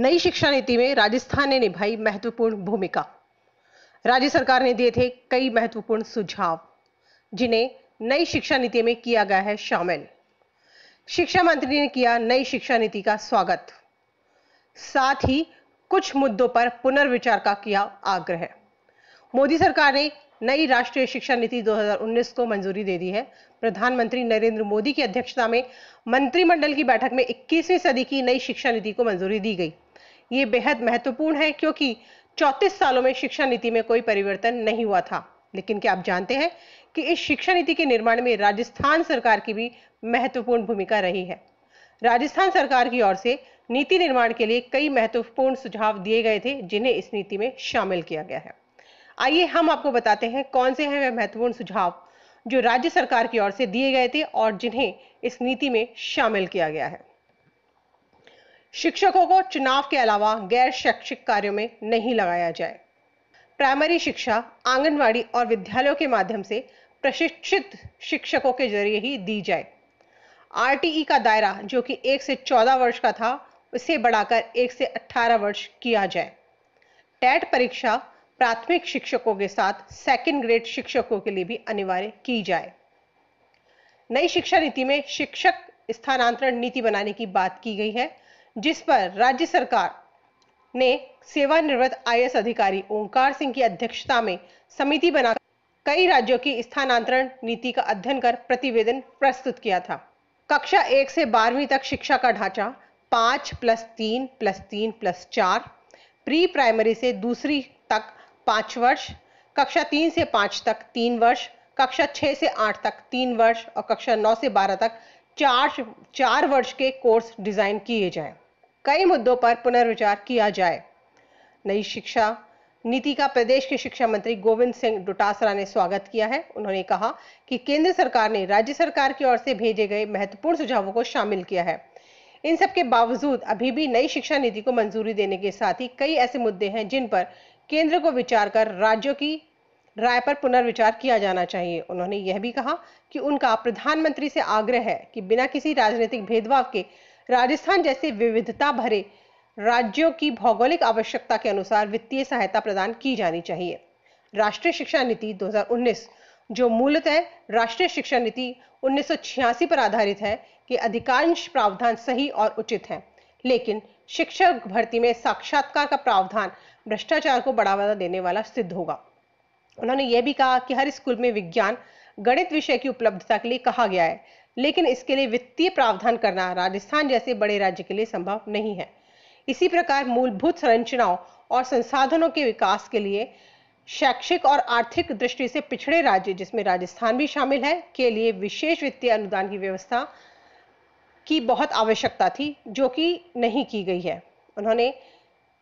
नई शिक्षा नीति में राजस्थान ने निभाई महत्वपूर्ण भूमिका राज्य सरकार ने दिए थे कई महत्वपूर्ण सुझाव जिन्हें नई शिक्षा नीति में किया गया है शामिल शिक्षा मंत्री ने किया नई शिक्षा नीति का स्वागत साथ ही कुछ मुद्दों पर पुनर्विचार का किया आग्रह मोदी सरकार ने नई राष्ट्रीय शिक्षा नीति 2019 को मंजूरी दे दी है प्रधानमंत्री नरेंद्र मोदी की अध्यक्षता में मंत्रिमंडल की बैठक में 21वीं सदी की नई शिक्षा नीति को मंजूरी दी गई ये बेहद महत्वपूर्ण है क्योंकि चौतीस सालों में शिक्षा नीति में कोई परिवर्तन नहीं हुआ था लेकिन क्या आप जानते हैं कि इस शिक्षा नीति के निर्माण में राजस्थान सरकार की भी महत्वपूर्ण भूमिका रही है राजस्थान सरकार की ओर से नीति निर्माण के लिए कई महत्वपूर्ण सुझाव दिए गए थे जिन्हें इस नीति में शामिल किया गया है आइए हम आपको बताते हैं कौन से हैं वह महत्वपूर्ण सुझाव जो राज्य सरकार की ओर से दिए गए थे और जिन्हें इस नीति में शामिल किया गया है शिक्षकों को चुनाव के अलावा गैर शैक्षिक कार्यों में नहीं लगाया जाए प्राइमरी शिक्षा आंगनवाड़ी और विद्यालयों के माध्यम से प्रशिक्षित शिक्षकों के जरिए ही दी जाए आर का दायरा जो कि एक से चौदह वर्ष का था उसे बढ़ाकर एक से अठारह वर्ष किया जाए टेट परीक्षा प्राथमिक शिक्षकों के साथ सेकेंड ग्रेड शिक्षकों के लिए भी अनिवार्य की जाए नई शिक्षा नीति में शिक्षक स्थानांतरण नीति बनाने की बात की गई है जिस पर राज्य सरकार ने सेवानिवृत्त एस अधिकारी ओंकार सिंह की अध्यक्षता में समिति बनाकर कई राज्यों की स्थानांतरण नीति का अध्ययन कर प्रतिवेदन प्रस्तुत किया था कक्षा एक से बारहवीं तक शिक्षा का ढांचा पांच प्लस तीन प्लस तीन प्लस चार प्री प्राइमरी से दूसरी तक पांच वर्ष कक्षा तीन से पांच तक तीन वर्ष कक्षा छह से आठ तक तीन वर्ष और कक्षा नौ से बारह तक चार चार वर्ष के कोर्स डिज़ाइन किए जाएं, कई मुद्दों पर पुनर्विचार किया जाए नई शिक्षा नीति का प्रदेश के शिक्षा मंत्री गोविंद सिंह डोटासरा ने स्वागत किया है उन्होंने कहा कि केंद्र सरकार ने राज्य सरकार की ओर से भेजे गए महत्वपूर्ण सुझावों को शामिल किया है इन सब के बावजूद अभी भी नई शिक्षा नीति को मंजूरी देने के साथ ही कई ऐसे मुद्दे हैं जिन पर केंद्र को विचार कर राज्यों की राय पर पुनर्विचार किया जाना चाहिए उन्होंने यह भी कहा कि उनका प्रधानमंत्री से आग्रह है कि बिना किसी राजनीतिक भेदभाव के राजस्थान जैसे विविधता भरे राज्यों की भौगोलिक आवश्यकता के अनुसार वित्तीय सहायता प्रदान की जानी चाहिए राष्ट्रीय शिक्षा नीति 2019 जो मूलतः राष्ट्रीय शिक्षा नीति 1986 पर आधारित है कि अधिकांश प्रावधान सही और उचित हैं लेकिन शिक्षक भर्ती में साक्षात्कार का प्रावधान भ्रष्टाचार को बढ़ावा देने वाला सिद्ध होगा उन्होंने ये भी कहा कि हर स्कूल में विज्ञान गणित विषय की उपलब्धता के लिए कहा गया है लेकिन इसके लिए वित्तीय प्रावधान करना राजस्थान जैसे बड़े राज्य के लिए संभव नहीं है इसी प्रकार मूलभूत संरचनाओं और संसाधनों के विकास के लिए शैक्षिक और आर्थिक दृष्टि से पिछड़े राज्य जिसमें राजस्थान भी शामिल है के लिए विशेष वित्तीय अनुदान की व्यवस्था की बहुत आवश्यकता थी जो कि नहीं की गई है उन्होंने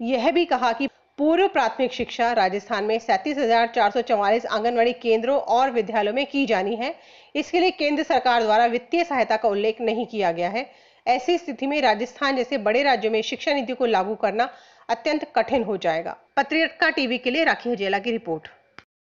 यह भी कहा कि पूर्व प्राथमिक शिक्षा राजस्थान में सैंतीस आंगनवाड़ी केंद्रों और विद्यालयों में की जानी है इसके लिए केंद्र सरकार द्वारा वित्तीय सहायता का उल्लेख नहीं किया गया है ऐसी स्थिति में राजस्थान जैसे बड़े राज्यों में शिक्षा नीति को लागू करना अत्यंत कठिन हो जाएगा पत्रिका टीवी के लिए राखी हजेला की रिपोर्ट